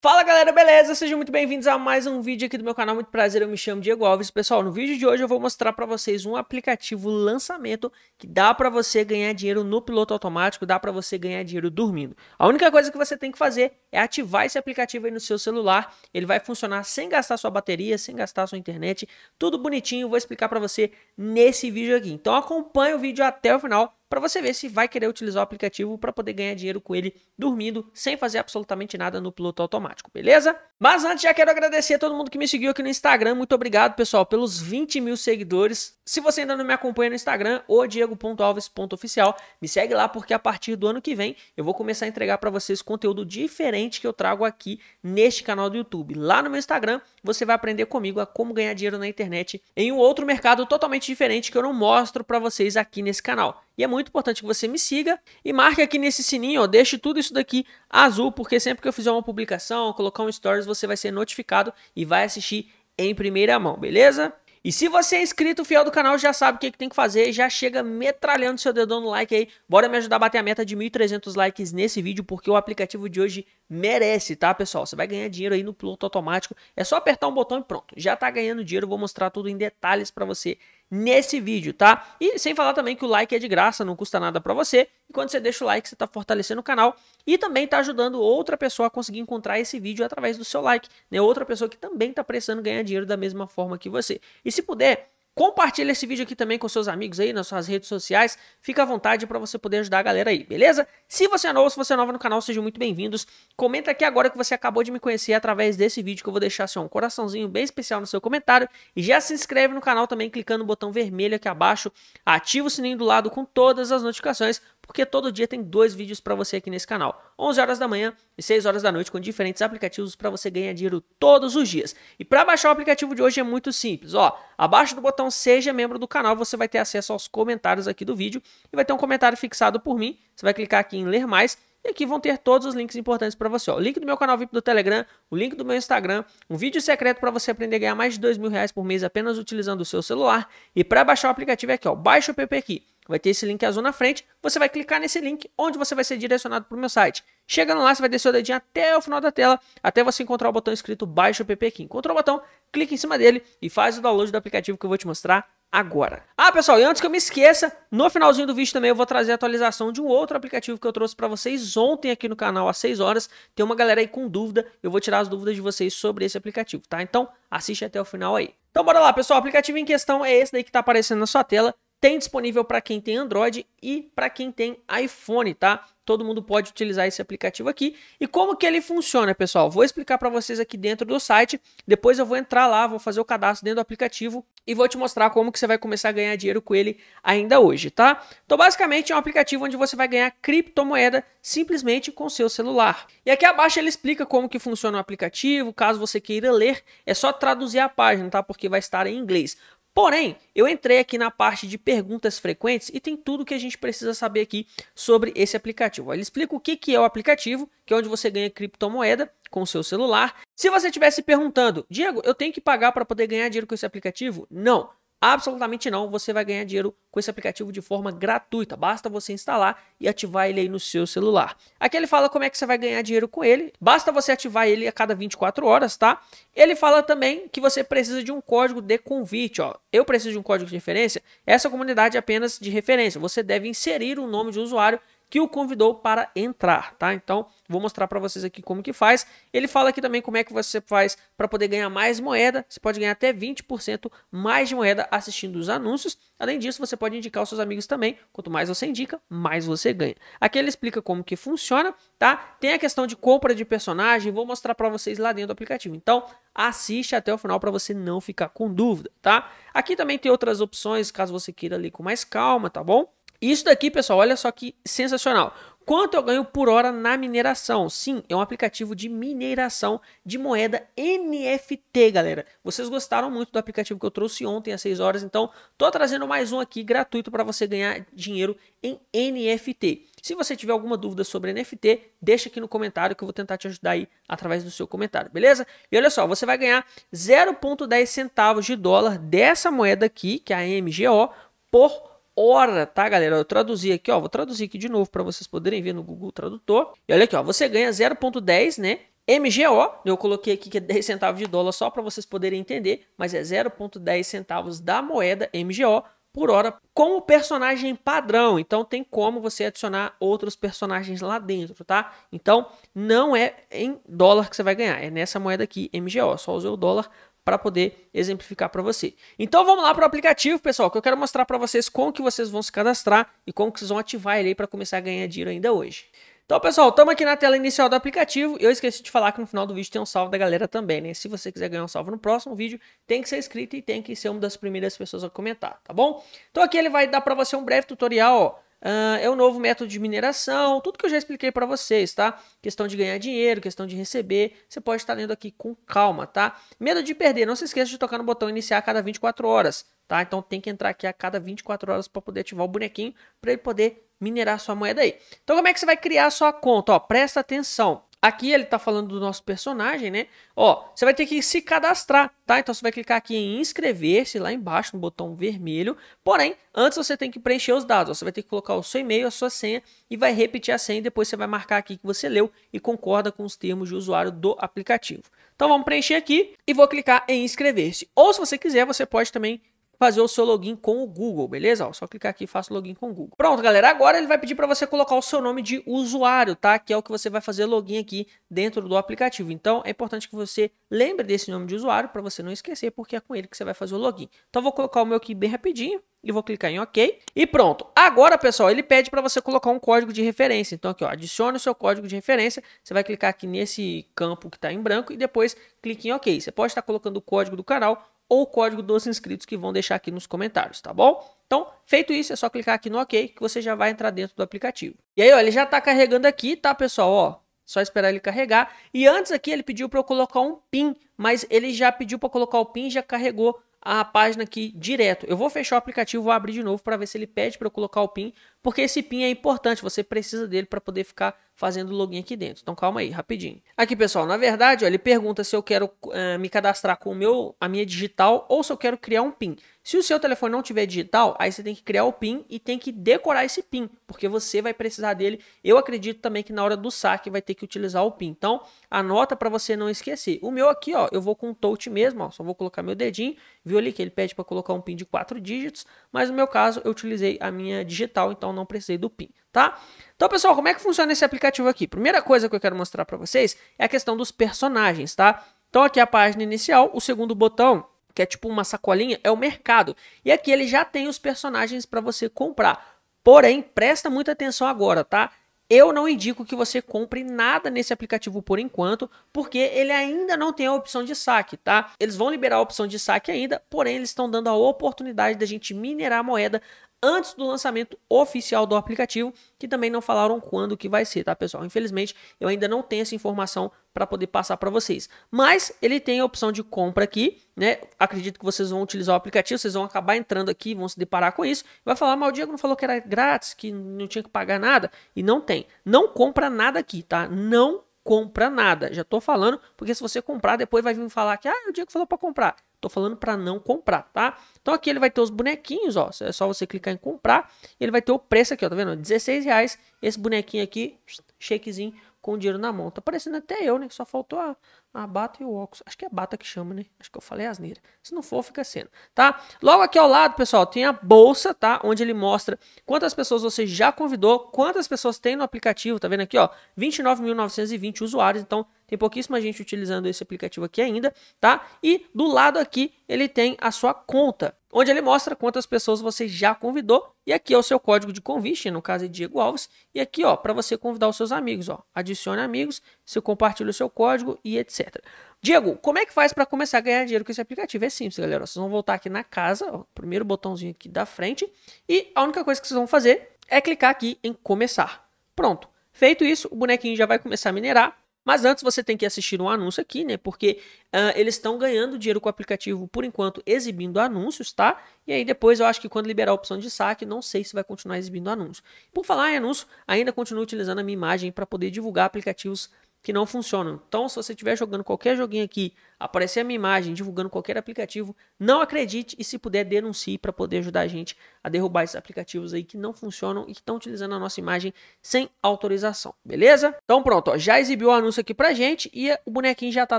Fala galera, beleza? Sejam muito bem-vindos a mais um vídeo aqui do meu canal, muito prazer, eu me chamo Diego Alves. Pessoal, no vídeo de hoje eu vou mostrar para vocês um aplicativo lançamento que dá para você ganhar dinheiro no piloto automático, dá para você ganhar dinheiro dormindo. A única coisa que você tem que fazer é ativar esse aplicativo aí no seu celular, ele vai funcionar sem gastar sua bateria, sem gastar sua internet, tudo bonitinho, vou explicar para você nesse vídeo aqui. Então acompanhe o vídeo até o final para você ver se vai querer utilizar o aplicativo para poder ganhar dinheiro com ele dormindo, sem fazer absolutamente nada no piloto automático, beleza? Mas antes, já quero agradecer a todo mundo que me seguiu aqui no Instagram. Muito obrigado, pessoal, pelos 20 mil seguidores. Se você ainda não me acompanha no Instagram, o diego.alves.oficial, me segue lá porque a partir do ano que vem eu vou começar a entregar para vocês conteúdo diferente que eu trago aqui neste canal do YouTube. Lá no meu Instagram, você vai aprender comigo a como ganhar dinheiro na internet em um outro mercado totalmente diferente que eu não mostro para vocês aqui nesse canal. E é muito importante que você me siga e marque aqui nesse sininho, ó, deixe tudo isso daqui azul, porque sempre que eu fizer uma publicação, colocar um stories, você vai ser notificado e vai assistir em primeira mão, beleza? E se você é inscrito fiel do canal, já sabe o que, que tem que fazer, já chega metralhando seu dedão no like aí. Bora me ajudar a bater a meta de 1.300 likes nesse vídeo, porque o aplicativo de hoje merece, tá, pessoal? Você vai ganhar dinheiro aí no piloto automático, é só apertar um botão e pronto. Já tá ganhando dinheiro, vou mostrar tudo em detalhes para você nesse vídeo, tá? E sem falar também que o like é de graça, não custa nada para você. E quando você deixa o like, você está fortalecendo o canal e também está ajudando outra pessoa a conseguir encontrar esse vídeo através do seu like, né? Outra pessoa que também está precisando ganhar dinheiro da mesma forma que você. E se puder, Compartilha esse vídeo aqui também com seus amigos aí nas suas redes sociais. Fica à vontade para você poder ajudar a galera aí, beleza? Se você é novo, se você é nova no canal, sejam muito bem-vindos. Comenta aqui agora que você acabou de me conhecer através desse vídeo que eu vou deixar assim, um coraçãozinho bem especial no seu comentário. E já se inscreve no canal também clicando no botão vermelho aqui abaixo. Ativa o sininho do lado com todas as notificações porque todo dia tem dois vídeos para você aqui nesse canal. 11 horas da manhã e 6 horas da noite com diferentes aplicativos para você ganhar dinheiro todos os dias. E para baixar o aplicativo de hoje é muito simples, ó. Abaixo do botão seja membro do canal, você vai ter acesso aos comentários aqui do vídeo e vai ter um comentário fixado por mim. Você vai clicar aqui em ler mais e aqui vão ter todos os links importantes para você. Ó. O link do meu canal VIP do Telegram, o link do meu Instagram, um vídeo secreto para você aprender a ganhar mais de dois mil reais por mês apenas utilizando o seu celular. E para baixar o aplicativo é aqui, ó, baixa o PP aqui vai ter esse link azul na frente. Você vai clicar nesse link, onde você vai ser direcionado para o meu site. Chegando lá, você vai descer o dedinho até o final da tela, até você encontrar o botão escrito Baixa o PP aqui. Encontrou o botão, clica em cima dele e faz o download do aplicativo que eu vou te mostrar agora. Ah, pessoal, e antes que eu me esqueça, no finalzinho do vídeo também eu vou trazer a atualização de um outro aplicativo que eu trouxe para vocês ontem aqui no canal às 6 horas. Tem uma galera aí com dúvida, eu vou tirar as dúvidas de vocês sobre esse aplicativo, tá? Então, assiste até o final aí. Então bora lá, pessoal, o aplicativo em questão é esse daí que está aparecendo na sua tela, tem disponível para quem tem Android e para quem tem iPhone, tá? Todo mundo pode utilizar esse aplicativo aqui. E como que ele funciona, pessoal? Vou explicar para vocês aqui dentro do site. Depois eu vou entrar lá, vou fazer o cadastro dentro do aplicativo e vou te mostrar como que você vai começar a ganhar dinheiro com ele ainda hoje, tá? Então, basicamente é um aplicativo onde você vai ganhar criptomoeda simplesmente com seu celular. E aqui abaixo ele explica como que funciona o aplicativo, caso você queira ler, é só traduzir a página, tá? Porque vai estar em inglês. Porém, eu entrei aqui na parte de perguntas frequentes e tem tudo que a gente precisa saber aqui sobre esse aplicativo. Ele explica o que, é o aplicativo, que é onde você ganha criptomoeda com o seu celular. Se você estivesse perguntando, Diego, eu tenho que pagar para poder ganhar dinheiro com esse aplicativo? Não. Absolutamente não, você vai ganhar dinheiro com esse aplicativo de forma gratuita. Basta você instalar e ativar ele aí no seu celular. Aqui ele fala como é que você vai ganhar dinheiro com ele. Basta você ativar ele a cada 24 horas, tá? Ele fala também que você precisa de um código de convite, ó. Eu preciso de um código de referência. Essa comunidade é apenas de referência. Você deve inserir o um nome de usuário que o convidou para entrar, tá? Então, vou mostrar para vocês aqui como que faz. Ele fala aqui também como é que você faz para poder ganhar mais moeda. Você pode ganhar até 20% mais de moeda assistindo os anúncios. Além disso, você pode indicar os seus amigos também. Quanto mais você indica, mais você ganha. Aqui ele explica como que funciona, tá? Tem a questão de compra de personagem, vou mostrar para vocês lá dentro do aplicativo. Então, assiste até o final para você não ficar com dúvida, tá? Aqui também tem outras opções, caso você queira ali com mais calma, tá bom? Isso daqui, pessoal, olha só que sensacional. Quanto eu ganho por hora na mineração? Sim, é um aplicativo de mineração de moeda NFT, galera. Vocês gostaram muito do aplicativo que eu trouxe ontem às 6 horas, então tô trazendo mais um aqui gratuito para você ganhar dinheiro em NFT. Se você tiver alguma dúvida sobre NFT, deixa aqui no comentário que eu vou tentar te ajudar aí através do seu comentário, beleza? E olha só, você vai ganhar 0.10 centavos de dólar dessa moeda aqui, que é a MGO, por hora, tá, galera? Eu traduzi aqui, ó. Vou traduzir aqui de novo para vocês poderem ver no Google Tradutor. E olha aqui, ó. Você ganha 0.10, né? MGO, eu coloquei aqui que é 10 centavos de dólar só para vocês poderem entender, mas é 0.10 centavos da moeda MGO por hora como personagem padrão. Então tem como você adicionar outros personagens lá dentro, tá? Então não é em dólar que você vai ganhar, é nessa moeda aqui, MGO. Só usei o dólar para poder exemplificar para você. Então vamos lá para o aplicativo, pessoal, que eu quero mostrar para vocês como que vocês vão se cadastrar e como que vocês vão ativar ele para começar a ganhar dinheiro ainda hoje. Então, pessoal, estamos aqui na tela inicial do aplicativo. Eu esqueci de falar que no final do vídeo tem um salve da galera também, né? Se você quiser ganhar um salve no próximo vídeo, tem que ser inscrito e tem que ser uma das primeiras pessoas a comentar, tá bom? Então aqui ele vai dar para você um breve tutorial, ó. Uh, é um novo método de mineração, tudo que eu já expliquei para vocês, tá? Questão de ganhar dinheiro, questão de receber, você pode estar lendo aqui com calma, tá? Medo de perder, não se esqueça de tocar no botão iniciar a cada 24 horas, tá? Então tem que entrar aqui a cada 24 horas para poder ativar o bonequinho, para ele poder minerar sua moeda aí. Então, como é que você vai criar sua conta? Ó, presta atenção. Aqui ele está falando do nosso personagem, né? Ó, você vai ter que se cadastrar, tá? Então você vai clicar aqui em inscrever-se lá embaixo no botão vermelho. Porém, antes você tem que preencher os dados. Ó. Você vai ter que colocar o seu e-mail, a sua senha e vai repetir a senha. depois você vai marcar aqui que você leu e concorda com os termos de usuário do aplicativo. Então vamos preencher aqui e vou clicar em inscrever-se. Ou se você quiser, você pode também fazer o seu login com o Google, beleza? Ó, só clicar aqui e faça login com o Google. Pronto, galera. Agora ele vai pedir para você colocar o seu nome de usuário, tá? Que é o que você vai fazer login aqui dentro do aplicativo. Então, é importante que você lembre desse nome de usuário para você não esquecer, porque é com ele que você vai fazer o login. Então, vou colocar o meu aqui bem rapidinho e vou clicar em OK. E pronto. Agora, pessoal, ele pede para você colocar um código de referência. Então, aqui, ó, adicione o seu código de referência. Você vai clicar aqui nesse campo que está em branco e depois clique em OK. Você pode estar colocando o código do canal ou o código dos inscritos que vão deixar aqui nos comentários, tá bom? Então, feito isso, é só clicar aqui no OK que você já vai entrar dentro do aplicativo. E aí, ó, ele já está carregando aqui, tá, pessoal? Ó, só esperar ele carregar. E antes aqui ele pediu para eu colocar um PIN, mas ele já pediu para colocar o PIN e já carregou a página aqui direto. Eu vou fechar o aplicativo, vou abrir de novo para ver se ele pede para eu colocar o PIN, porque esse PIN é importante, você precisa dele para poder ficar fazendo login aqui dentro. Então calma aí, rapidinho. Aqui, pessoal, na verdade, ó, ele pergunta se eu quero eh, me cadastrar com o meu, a minha digital ou se eu quero criar um PIN. Se o seu telefone não tiver digital, aí você tem que criar o PIN e tem que decorar esse PIN, porque você vai precisar dele. Eu acredito também que na hora do saque vai ter que utilizar o PIN. Então, anota para você não esquecer. O meu aqui, ó, eu vou com o touch mesmo, ó, só vou colocar meu dedinho. Viu ali que ele pede para colocar um PIN de quatro dígitos, mas no meu caso eu utilizei a minha digital, então então não precisei do PIN, tá? Então, pessoal, como é que funciona esse aplicativo aqui? Primeira coisa que eu quero mostrar para vocês é a questão dos personagens, tá? Então, aqui é a página inicial, o segundo botão que é tipo uma sacolinha, é o mercado. E aqui ele já tem os personagens para você comprar. Porém, presta muita atenção agora, tá? Eu não indico que você compre nada nesse aplicativo por enquanto, porque ele ainda não tem a opção de saque, tá? Eles vão liberar a opção de saque ainda, porém eles estão dando a oportunidade da gente minerar a moeda antes do lançamento oficial do aplicativo, que também não falaram quando que vai ser, tá, pessoal? Infelizmente, eu ainda não tenho essa informação para poder passar para vocês. Mas ele tem a opção de compra aqui, né? Acredito que vocês vão utilizar o aplicativo, vocês vão acabar entrando aqui, vão se deparar com isso. Vai falar, mas o Diego não falou que era grátis, que não tinha que pagar nada, e não tem. Não compra nada aqui, tá? Não compra nada. Já tô falando, porque se você comprar, depois vai vir falar que ah, o Diego falou para comprar. Tô falando para não comprar, tá? Então aqui ele vai ter os bonequinhos, ó. É só você clicar em comprar. ele vai ter o preço aqui, ó. Tá vendo? R$16,00. Esse bonequinho aqui, shakezinho com dinheiro na mão. Tá parecendo até eu, né? Só faltou a, a bata e o óculos. Acho que é bata que chama, né? Acho que eu falei asneira. Se não for, fica sendo, tá? Logo aqui ao lado, pessoal, tem a bolsa, tá? Onde ele mostra quantas pessoas você já convidou, quantas pessoas tem no aplicativo, tá vendo aqui, ó? 29.920 usuários, então tem pouquíssima gente utilizando esse aplicativo aqui ainda, tá? E do lado aqui ele tem a sua conta, onde ele mostra quantas pessoas você já convidou. E aqui é o seu código de convite, no caso é Diego Alves. E aqui, ó, para você convidar os seus amigos, ó, adicione amigos, você compartilha o seu código e etc. Diego, como é que faz para começar a ganhar dinheiro com esse aplicativo? É simples, galera. Vocês vão voltar aqui na casa, ó, primeiro botãozinho aqui da frente, e a única coisa que vocês vão fazer é clicar aqui em começar. Pronto. Feito isso, o bonequinho já vai começar a minerar. Mas antes você tem que assistir um anúncio aqui, né? Porque uh, eles estão ganhando dinheiro com o aplicativo por enquanto exibindo anúncios, tá? E aí depois eu acho que quando liberar a opção de saque, não sei se vai continuar exibindo anúncios. Por falar em anúncio, ainda continuo utilizando a minha imagem para poder divulgar aplicativos que não funcionam. Então, se você estiver jogando qualquer joguinho aqui, aparecer a minha imagem, divulgando qualquer aplicativo, não acredite e, se puder, denuncie para poder ajudar a gente a derrubar esses aplicativos aí que não funcionam e que estão utilizando a nossa imagem sem autorização, beleza? Então, pronto, ó, já exibiu o anúncio aqui para gente e é, o bonequinho já está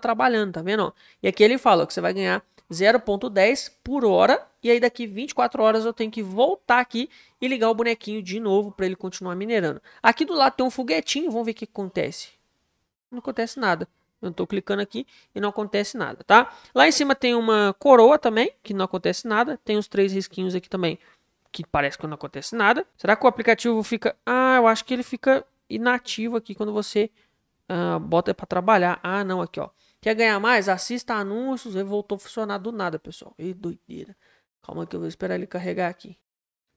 trabalhando, tá vendo? Ó? E aqui ele fala que você vai ganhar 0.10 por hora e aí daqui 24 horas eu tenho que voltar aqui e ligar o bonequinho de novo para ele continuar minerando. Aqui do lado tem um foguetinho, vamos ver o que acontece não acontece nada. Eu estou clicando aqui e não acontece nada, tá? Lá em cima tem uma coroa também, que não acontece nada. Tem os três risquinhos aqui também, que parece que não acontece nada. Será que o aplicativo fica... Ah, eu acho que ele fica inativo aqui quando você ah, bota para trabalhar. Ah, não, aqui, ó. Quer ganhar mais? Assista anúncios. Ele voltou a funcionar do nada, pessoal. E doideira. Calma que eu vou esperar ele carregar aqui.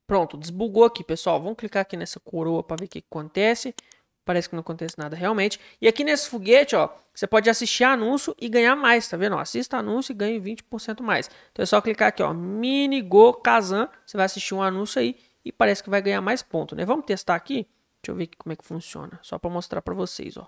Pronto, desbugou aqui, pessoal. Vamos clicar aqui nessa coroa para ver o que, que acontece parece que não acontece nada realmente. E aqui nesse foguete, ó, você pode assistir anúncio e ganhar mais, tá vendo? Ó, assista anúncio e ganhe 20% mais. Então é só clicar aqui, ó, mini go Kazan, você vai assistir um anúncio aí e parece que vai ganhar mais ponto, né? Vamos testar aqui? Deixa eu ver aqui como é que funciona, só para mostrar para vocês, ó.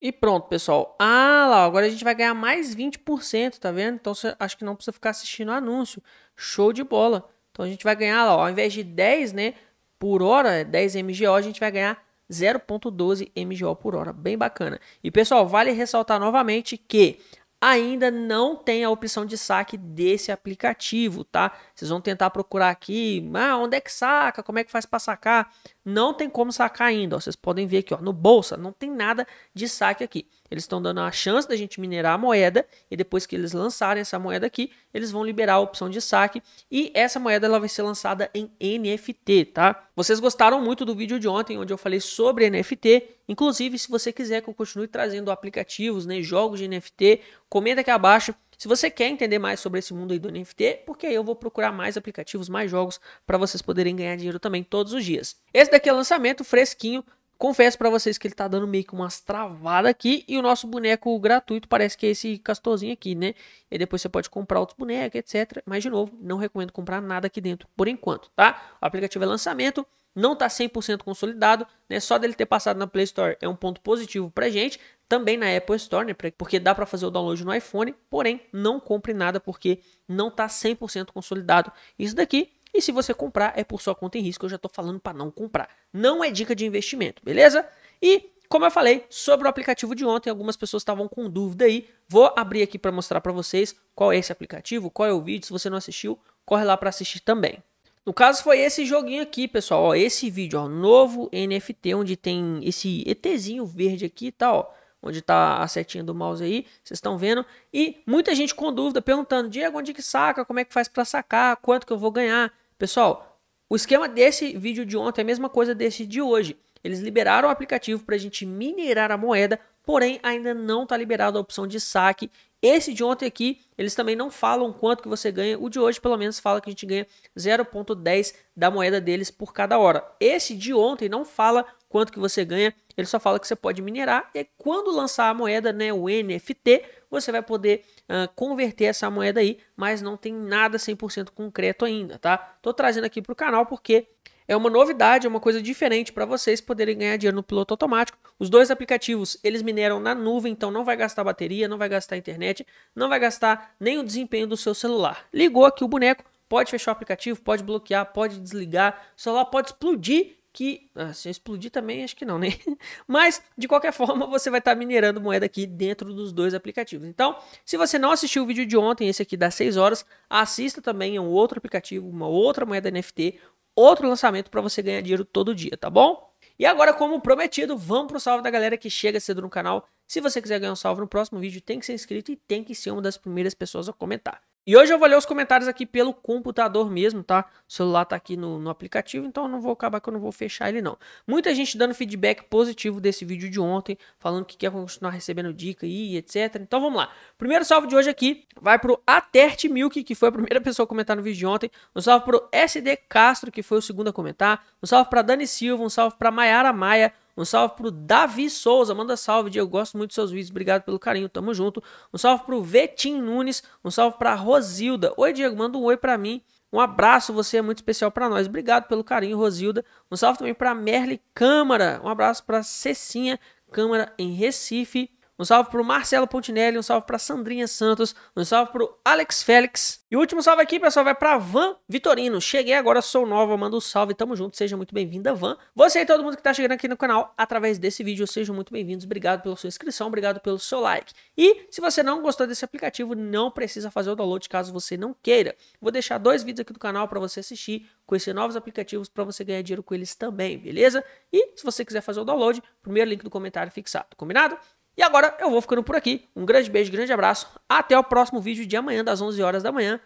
E pronto, pessoal. Ah, lá, agora a gente vai ganhar mais 20%, tá vendo? Então, você, acho que não precisa ficar assistindo anúncio. Show de bola. Então, a gente vai ganhar, lá, ó, ao invés de 10, né, por hora, 10 MGO, a gente vai ganhar 0.12 MGO por hora, bem bacana. E pessoal, vale ressaltar novamente que ainda não tem a opção de saque desse aplicativo, tá? Vocês vão tentar procurar aqui, ah, onde é que saca, como é que faz para sacar? Não tem como sacar ainda, ó. vocês podem ver aqui, ó, no bolsa, não tem nada de saque aqui. Eles estão dando a chance da gente minerar a moeda e depois que eles lançarem essa moeda aqui, eles vão liberar a opção de saque e essa moeda ela vai ser lançada em NFT, tá? Vocês gostaram muito do vídeo de ontem onde eu falei sobre NFT, inclusive se você quiser que eu continue trazendo aplicativos, né, jogos de NFT, comenta aqui abaixo se você quer entender mais sobre esse mundo aí do NFT, porque aí eu vou procurar mais aplicativos, mais jogos para vocês poderem ganhar dinheiro também todos os dias. Esse daqui é o lançamento fresquinho Confesso para vocês que ele tá dando meio que umas travadas aqui. E o nosso boneco gratuito parece que é esse castorzinho aqui, né? E depois você pode comprar outros bonecos, etc. Mas, de novo, não recomendo comprar nada aqui dentro por enquanto, tá? O aplicativo é lançamento, não tá 100% consolidado, né? Só dele ter passado na Play Store é um ponto positivo pra gente. Também na Apple Store, né? Porque dá para fazer o download no iPhone. Porém, não compre nada porque não tá 100% consolidado. Isso daqui e se você comprar, é por sua conta em risco. Eu já estou falando para não comprar. Não é dica de investimento, beleza? E como eu falei sobre o aplicativo de ontem, algumas pessoas estavam com dúvida aí. Vou abrir aqui para mostrar para vocês qual é esse aplicativo, qual é o vídeo. Se você não assistiu, corre lá para assistir também. No caso foi esse joguinho aqui, pessoal, ó, esse vídeo, ó, novo NFT, onde tem esse ETzinho verde aqui e tá, tal, onde está a setinha do mouse aí, vocês estão vendo, e muita gente com dúvida, perguntando, Diego, onde que saca, como é que faz para sacar, quanto que eu vou ganhar, Pessoal, o esquema desse vídeo de ontem é a mesma coisa desse de hoje. Eles liberaram o aplicativo para a gente minerar a moeda, porém ainda não está liberada a opção de saque. Esse de ontem aqui, eles também não falam quanto que você ganha. O de hoje, pelo menos, fala que a gente ganha 0,10 da moeda deles por cada hora. Esse de ontem não fala quanto que você ganha, ele só fala que você pode minerar e quando lançar a moeda, né, o NFT, você vai poder uh, converter essa moeda aí, mas não tem nada 100% concreto ainda, tá? Tô trazendo aqui para o canal porque é uma novidade, é uma coisa diferente para vocês poderem ganhar dinheiro no piloto automático. Os dois aplicativos, eles mineram na nuvem, então não vai gastar bateria, não vai gastar internet, não vai gastar nem o desempenho do seu celular. Ligou aqui o boneco, pode fechar o aplicativo, pode bloquear, pode desligar, o celular pode explodir que ah, se explodir também, acho que não, né? Mas de qualquer forma, você vai estar tá minerando moeda aqui dentro dos dois aplicativos. Então, se você não assistiu o vídeo de ontem, esse aqui das 6 horas, assista também a é um outro aplicativo, uma outra moeda NFT, outro lançamento para você ganhar dinheiro todo dia, tá bom? E agora, como prometido, vamos pro salve da galera que chega cedo no canal. Se você quiser ganhar um salve no próximo vídeo, tem que ser inscrito e tem que ser uma das primeiras pessoas a comentar. E hoje eu vou ler os comentários aqui pelo computador mesmo, tá? O celular tá aqui no, no aplicativo, então eu não vou acabar que eu não vou fechar ele não. Muita gente dando feedback positivo desse vídeo de ontem, falando que quer continuar recebendo dica e etc. Então vamos lá. Primeiro salve de hoje aqui vai pro Atert Milk, que foi a primeira pessoa a comentar no vídeo de ontem. Um salve pro SD Castro, que foi o segundo a comentar. Um salve pra Dani Silva, um salve pra Maiara Maia, um salve pro Davi Souza, manda salve, Diego, gosto muito dos seus vídeos, obrigado pelo carinho, tamo junto. Um salve pro Vetim Nunes, um salve pra Rosilda. Oi, Diego, manda um oi pra mim. Um abraço, você é muito especial para nós. Obrigado pelo carinho, Rosilda. Um salve também para Merle Câmara. Um abraço para Cecinha Câmara em Recife um salve pro Marcelo Pontinelli, um salve pra Sandrinha Santos, um salve pro Alex Félix. E o último salve aqui, pessoal, vai pra Van Vitorino. Cheguei agora, sou nova, manda um salve, tamo junto, seja muito bem-vinda, Van. Você e todo mundo que tá chegando aqui no canal através desse vídeo, sejam muito bem-vindos, obrigado pela sua inscrição, obrigado pelo seu like. E se você não gostou desse aplicativo, não precisa fazer o download caso você não queira. Vou deixar dois vídeos aqui do canal para você assistir, conhecer novos aplicativos para você ganhar dinheiro com eles também, beleza? E se você quiser fazer o download, primeiro link do comentário fixado, combinado? E agora eu vou ficando por aqui. Um grande beijo, grande abraço. Até o próximo vídeo de amanhã, das 11 horas da manhã.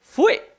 Fui!